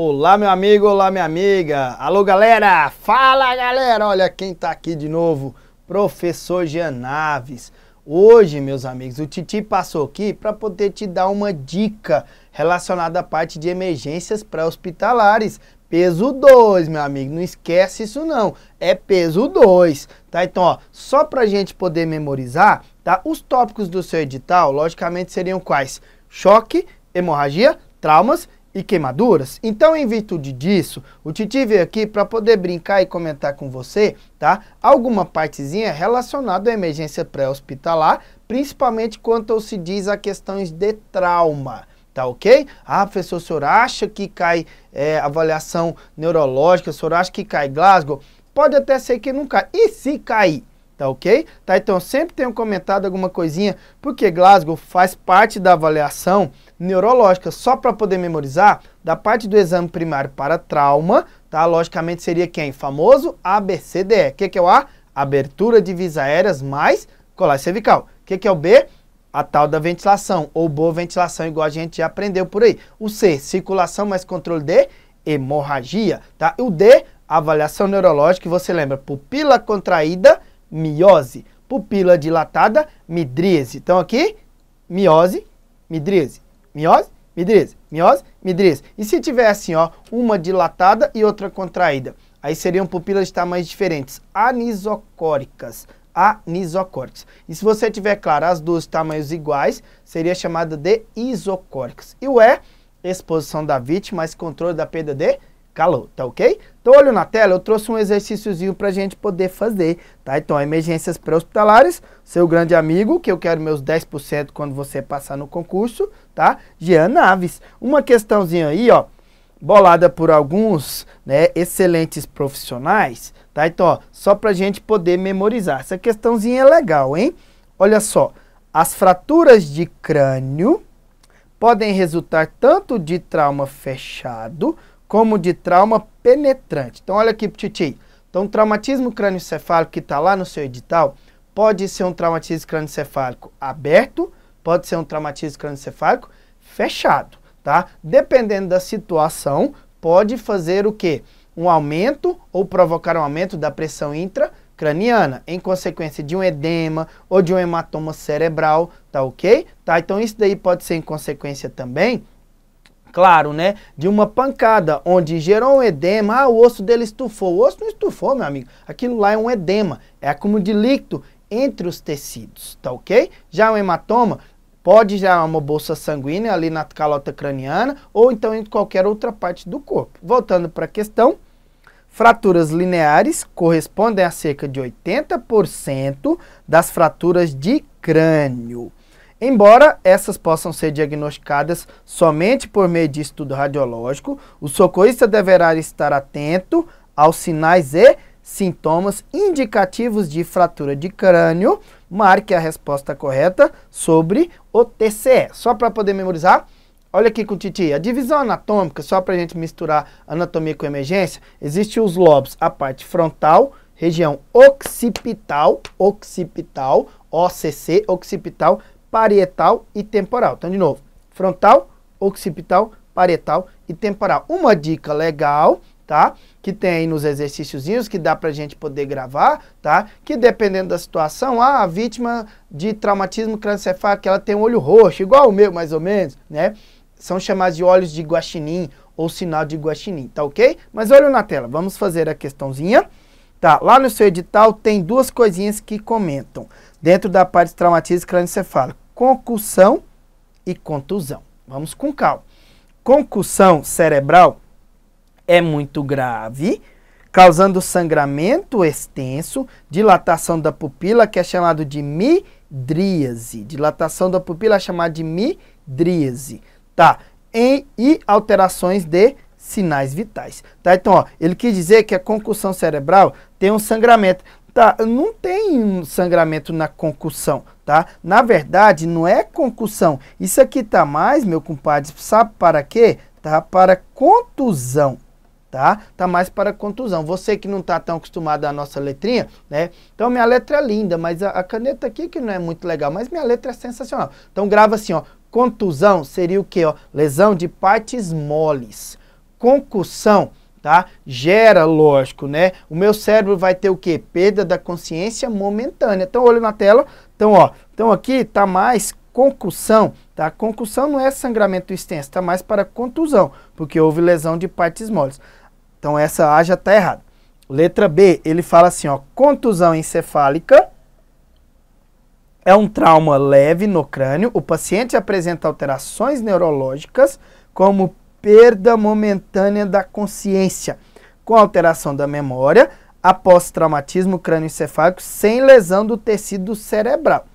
Olá, meu amigo, olá, minha amiga. Alô, galera! Fala, galera! Olha quem tá aqui de novo, professor Gianaves. Hoje, meus amigos, o Titi passou aqui para poder te dar uma dica relacionada à parte de emergências pré-hospitalares. Peso 2, meu amigo, não esquece isso não. É peso 2, tá? Então, ó, só pra gente poder memorizar, tá? Os tópicos do seu edital, logicamente, seriam quais? Choque, hemorragia, traumas e queimaduras? Então, em virtude disso, o Titi veio aqui para poder brincar e comentar com você, tá? Alguma partezinha relacionada à emergência pré-hospitalar, principalmente quanto se diz a questões de trauma tá ok? Ah, professor, o senhor acha que cai é, avaliação neurológica, o senhor acha que cai Glasgow? Pode até ser que não cai. E se cair? Tá ok? Tá, então sempre tenho comentado alguma coisinha, porque Glasgow faz parte da avaliação neurológica, só para poder memorizar, da parte do exame primário para trauma, tá? Logicamente seria quem? Famoso ABCDE. O que, que é o A? Abertura de vias aéreas mais colar cervical. O que, que é o B? a tal da ventilação, ou boa ventilação, igual a gente já aprendeu por aí. O C, circulação mais controle de hemorragia, tá? E o D, avaliação neurológica, que você lembra, pupila contraída miose. Pupila dilatada, midríase. Então aqui, miose, midríase. Miose, midríase. Miose, midríase. E se tiver assim, ó, uma dilatada e outra contraída? Aí seriam pupilas de tamanhos diferentes, anisocóricas. Anisocóricas. E se você tiver, claro, as duas tamanhos iguais, seria chamada de isocóricas. E o E, exposição da vítima, mais controle da perda de calor, tá ok? Então, olho na tela, eu trouxe um exercíciozinho para gente poder fazer, tá? Então, emergências pré-hospitalares, seu grande amigo, que eu quero meus 10% quando você passar no concurso, tá? Jean Naves. Uma questãozinha aí, ó, bolada por alguns, né, excelentes profissionais, tá? Então, ó, só para gente poder memorizar. Essa questãozinha é legal, hein? Olha só, as fraturas de crânio podem resultar tanto de trauma fechado como de trauma penetrante. Então, olha aqui, Titi. Então, traumatismo crânioencefálico que está lá no seu edital pode ser um traumatismo crânioencefálico aberto, pode ser um traumatismo crânioencefálico fechado, tá? Dependendo da situação, pode fazer o quê? Um aumento ou provocar um aumento da pressão intracraniana em consequência de um edema ou de um hematoma cerebral, tá ok? Tá, então isso daí pode ser em consequência também claro, né? De uma pancada onde gerou um edema, ah, o osso dele estufou. O osso não estufou, meu amigo. Aquilo lá é um edema, é acúmulo de líquido entre os tecidos, tá ok? Já o hematoma pode gerar é uma bolsa sanguínea ali na calota craniana ou então em qualquer outra parte do corpo. Voltando para a questão, fraturas lineares correspondem a cerca de 80% das fraturas de crânio. Embora essas possam ser diagnosticadas somente por meio de estudo radiológico, o socorrista deverá estar atento aos sinais e sintomas indicativos de fratura de crânio. Marque a resposta correta sobre o TCE. Só para poder memorizar, olha aqui com o Titi. A divisão anatômica, só para a gente misturar anatomia com emergência, existem os lobos, a parte frontal, região occipital, occipital, OCC, occipital, parietal e temporal. Então, de novo, frontal, occipital, parietal e temporal. Uma dica legal, tá? Que tem aí nos exercíciozinhos que dá pra gente poder gravar, tá? Que dependendo da situação, ah, a vítima de traumatismo craniocefálico ela tem um olho roxo, igual o meu, mais ou menos, né? São chamados de olhos de guaxinim ou sinal de guaxinim, tá ok? Mas olha na tela, vamos fazer a questãozinha. Tá, lá no seu edital tem duas coisinhas que comentam. Dentro da parte de traumatismo crânioencefálico, concussão e contusão. Vamos com calma. Concussão cerebral é muito grave, causando sangramento extenso, dilatação da pupila, que é chamado de midríase. Dilatação da pupila é chamada de midríase. Tá, e alterações de sinais vitais. Tá? Então, ó, ele quis dizer que a concussão cerebral tem um sangramento. Tá, não tem um sangramento na concussão, tá? Na verdade, não é concussão. Isso aqui tá mais, meu compadre, sabe para quê? Tá para contusão, tá? Tá mais para contusão. Você que não tá tão acostumado à nossa letrinha, né? Então minha letra é linda, mas a, a caneta aqui que não é muito legal, mas minha letra é sensacional. Então grava assim, ó. Contusão seria o quê, ó? Lesão de partes moles concussão, tá? Gera, lógico, né? O meu cérebro vai ter o quê? Perda da consciência momentânea. Então, olho na tela. Então, ó, então aqui tá mais concussão, tá? Concussão não é sangramento extenso, tá mais para contusão, porque houve lesão de partes moles. Então, essa A já tá errada. Letra B, ele fala assim, ó, contusão encefálica é um trauma leve no crânio. O paciente apresenta alterações neurológicas, como perda momentânea da consciência, com alteração da memória após traumatismo crânioencefálico sem lesão do tecido cerebral.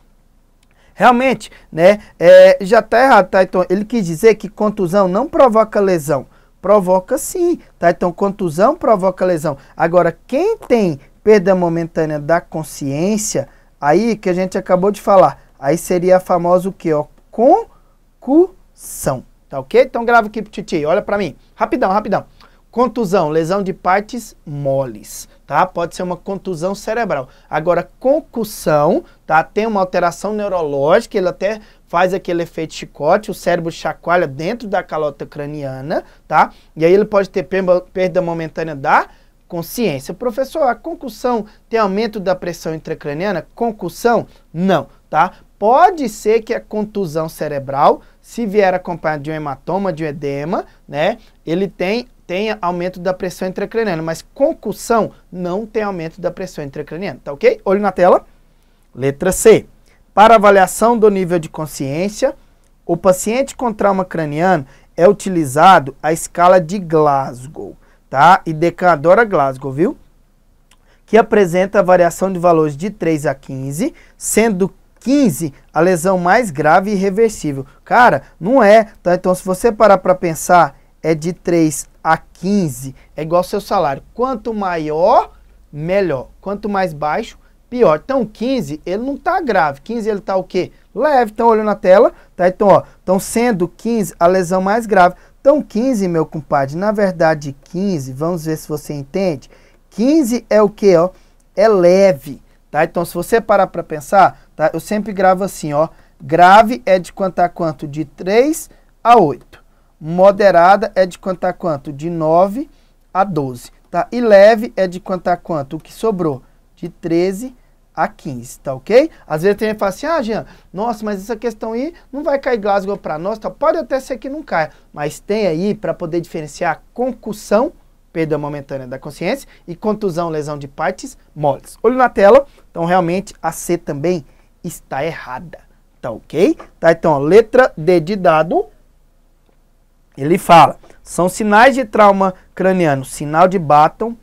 Realmente, né, é, já tá errado, tá? Então, ele quis dizer que contusão não provoca lesão. Provoca sim, tá? Então, contusão provoca lesão. Agora, quem tem perda momentânea da consciência, aí que a gente acabou de falar, aí seria a famosa o que? Ó, concussão. Tá ok? Então grava aqui, Titi. Olha para mim. Rapidão, rapidão. Contusão, lesão de partes moles, tá? Pode ser uma contusão cerebral. Agora, concussão, tá? Tem uma alteração neurológica, ele até faz aquele efeito chicote, o cérebro chacoalha dentro da calota craniana, tá? E aí ele pode ter perda momentânea da consciência. Professor, a concussão tem aumento da pressão intracraniana? Concussão? Não, tá? Pode ser que a é contusão cerebral se vier acompanhado de um hematoma, de um edema, né, ele tem, tem aumento da pressão intracraniana, mas concussão não tem aumento da pressão intracraniana, tá ok? Olho na tela. Letra C. Para avaliação do nível de consciência, o paciente com trauma craniano é utilizado a escala de Glasgow, tá? E decadora Glasgow, viu? Que apresenta variação de valores de 3 a 15, sendo 15, a lesão mais grave e irreversível. Cara, não é, tá? Então, se você parar para pensar, é de 3 a 15, é igual ao seu salário. Quanto maior, melhor. Quanto mais baixo, pior. Então, 15, ele não tá grave. 15, ele tá o quê? Leve. Então, olhando na tela, tá? Então, ó, então, sendo 15 a lesão mais grave. Então, 15, meu compadre, na verdade, 15, vamos ver se você entende. 15 é o quê, ó? É leve, tá? Então, se você parar para pensar, Tá? Eu sempre gravo assim, ó. Grave é de quanto a quanto? De 3 a 8. Moderada é de quanto a quanto? De 9 a 12. Tá? E leve é de quanto a quanto? O que sobrou? De 13 a 15, tá ok? Às vezes tem gente que fala assim, ah, Jean, nossa, mas essa questão aí não vai cair Glasgow para nós, tá? pode até ser que não caia, mas tem aí para poder diferenciar concussão, perda momentânea da consciência, e contusão, lesão de partes moles. Olho na tela, então realmente a C também está errada. Tá ok? Tá, então, ó, letra D de dado. Ele fala, são sinais de trauma craniano, sinal de batom,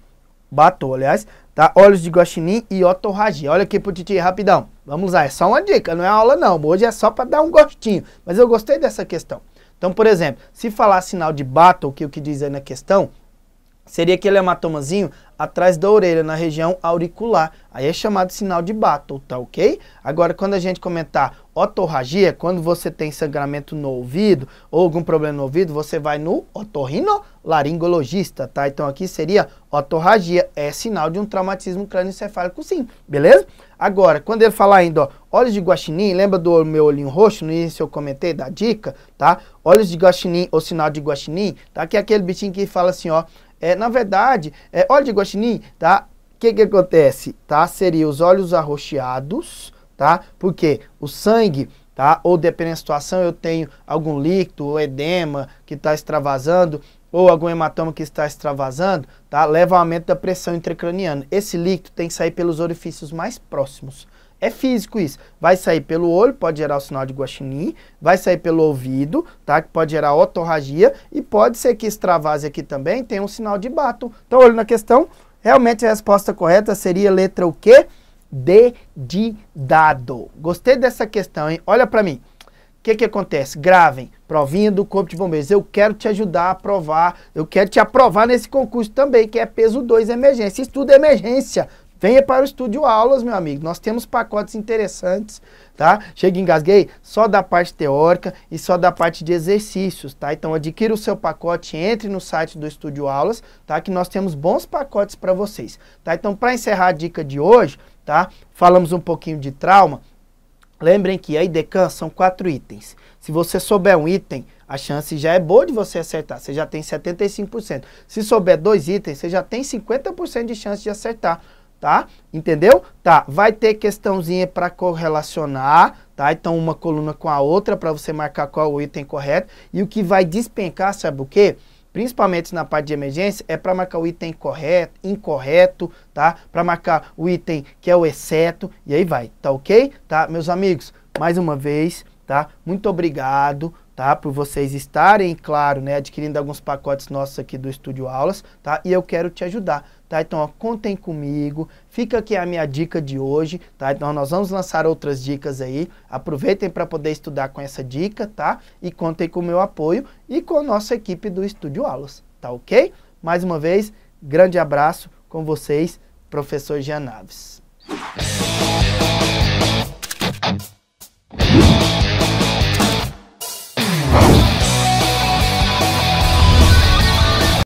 batom, aliás, tá? Olhos de guaxinim e otorragia. Olha aqui pro Titi rapidão. Vamos lá, é só uma dica, não é aula não. Hoje é só para dar um gostinho, mas eu gostei dessa questão. Então, por exemplo, se falar sinal de batom, que é o que diz aí na questão, seria aquele hematomazinho atrás da orelha, na região auricular. Aí é chamado sinal de Battle, tá ok? Agora, quando a gente comentar otorragia, quando você tem sangramento no ouvido ou algum problema no ouvido, você vai no otorrinolaringologista, tá? Então aqui seria otorragia, é sinal de um traumatismo crânioencefálico sim, beleza? Agora, quando ele falar ainda, ó, olhos de guaxinim, lembra do meu olhinho roxo? No início eu comentei da dica, tá? Olhos de guaxinim ou sinal de guaxinim, tá? Que é aquele bichinho que fala assim, ó, é, na verdade, é, óleo de guaxinim, tá? O que que acontece? Tá? Seria os olhos arroxeados, tá? Porque o sangue tá? Ou dependendo da situação, eu tenho algum líquido ou edema que está extravasando ou algum hematoma que está extravasando, tá? Leva ao aumento da pressão intracraniana. Esse líquido tem que sair pelos orifícios mais próximos. É físico isso. Vai sair pelo olho, pode gerar o sinal de guaxinim, vai sair pelo ouvido, tá? Que pode gerar otorragia e pode ser que extravase aqui também tem um sinal de bato. Então, olho na questão, realmente a resposta correta seria letra o quê? D de dado. Gostei dessa questão, hein? Olha para mim. O que, que acontece? Gravem, provinha do Corpo de Bombeiros. Eu quero te ajudar a aprovar, eu quero te aprovar nesse concurso também, que é peso 2 emergência. Estudo emergência. Venha para o estúdio aulas, meu amigo. Nós temos pacotes interessantes, tá? Chega e engasguei só da parte teórica e só da parte de exercícios, tá? Então adquira o seu pacote, entre no site do estúdio aulas, tá? Que nós temos bons pacotes para vocês, tá? Então para encerrar a dica de hoje, tá? Falamos um pouquinho de trauma. Lembrem que a IDECAN são quatro itens. Se você souber um item, a chance já é boa de você acertar, você já tem 75%. Se souber dois itens, você já tem 50% de chance de acertar tá? Entendeu? Tá, vai ter questãozinha para correlacionar, tá? Então uma coluna com a outra para você marcar qual o item correto. E o que vai despencar, sabe o quê? Principalmente na parte de emergência, é para marcar o item correto, incorreto, tá? Para marcar o item que é o exceto, e aí vai, tá ok? Tá, meus amigos, mais uma vez, tá? Muito obrigado, tá? Por vocês estarem, claro, né? Adquirindo alguns pacotes nossos aqui do Estúdio Aulas, tá? E eu quero te ajudar. Tá? Então, ó, contem comigo. Fica aqui a minha dica de hoje, tá? Então, nós vamos lançar outras dicas aí. Aproveitem para poder estudar com essa dica, tá? E contem com o meu apoio e com a nossa equipe do Estúdio Aulas, tá ok? Mais uma vez, grande abraço com vocês, professor Jean Naves.